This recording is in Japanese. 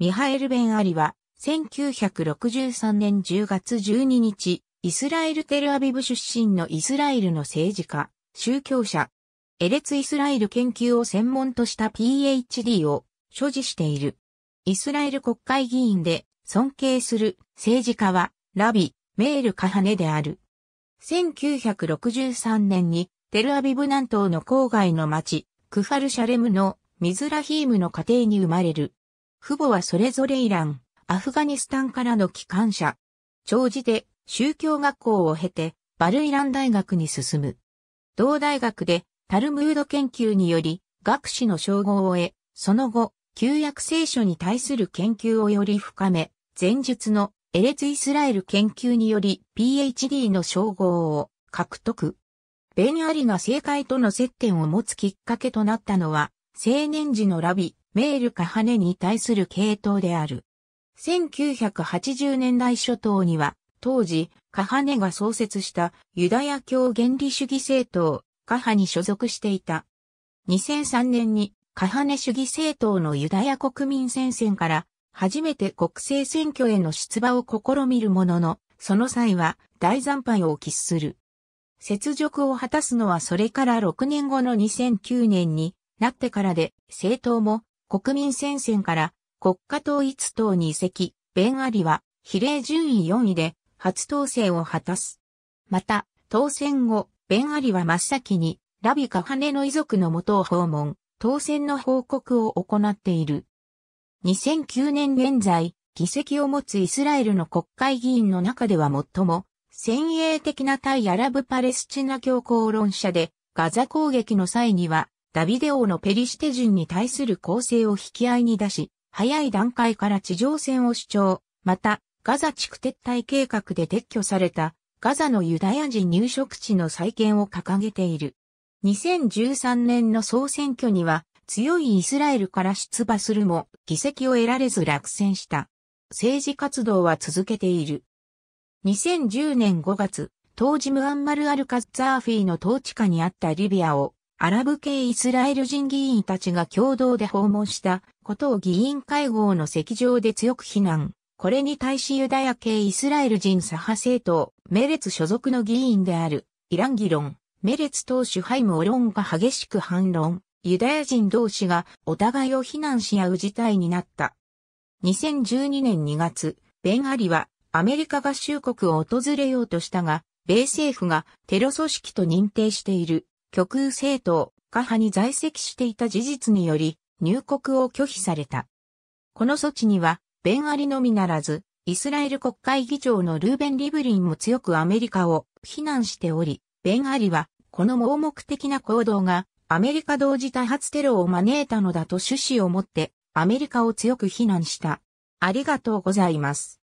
ミハエル・ベン・アリは、1963年10月12日、イスラエル・テルアビブ出身のイスラエルの政治家、宗教者、エレツ・イスラエル研究を専門とした PhD を所持している。イスラエル国会議員で尊敬する政治家はラビ、メール・カハネである。1963年にテルアビブ南東の郊外の町、クファル・シャレムのミズラヒームの家庭に生まれる。父母はそれぞれイラン、アフガニスタンからの帰還者。長寿で宗教学校を経てバルイラン大学に進む。同大学でタルムード研究により学士の称号を得、その後、旧約聖書に対する研究をより深め、前述のエレツイスラエル研究により PhD の称号を獲得。ベンアリが正解との接点を持つきっかけとなったのは、青年時のラビ、メールか羽に対する系統である。1980年代初頭には、当時、カハネが創設したユダヤ教原理主義政党、カハに所属していた。2003年にカハネ主義政党のユダヤ国民戦線から初めて国政選挙への出馬を試みるものの、その際は大惨敗を喫する。雪辱を果たすのはそれから6年後の2009年になってからで政党も国民戦線から国家統一党に移籍、ベンアリは比例順位4位で初当選を果たす。また、当選後、ベンアリは真っ先にラビカハネの遺族のもとを訪問、当選の報告を行っている。2009年現在、議席を持つイスラエルの国会議員の中では最も、先鋭的な対アラブパレスチナ教皇論者で、ガザ攻撃の際には、ダビデ王のペリシテ人に対する攻勢を引き合いに出し、早い段階から地上戦を主張、また、ガザ地区撤退計画で撤去された、ガザのユダヤ人入植地の再建を掲げている。2013年の総選挙には、強いイスラエルから出馬するも、議席を得られず落選した。政治活動は続けている。2010年5月、当時ムアンマル・アルカッザーフィーの統治下にあったリビアをアラブ系イスラエル人議員たちが共同で訪問したことを議員会合の席上で強く非難。これに対しユダヤ系イスラエル人左派政党、メレツ所属の議員である、イラン議論、メレツ党主ハも論が激しく反論、ユダヤ人同士がお互いを非難し合う事態になった。2012年2月、ベンアリはアメリカ合衆国を訪れようとしたが、米政府がテロ組織と認定している極右政党、下派に在籍していた事実により、入国を拒否された。この措置には、ベンアリのみならず、イスラエル国会議長のルーベン・リブリンも強くアメリカを非難しており、ベンアリは、この盲目的な行動が、アメリカ同時多発テロを招いたのだと趣旨をもって、アメリカを強く非難した。ありがとうございます。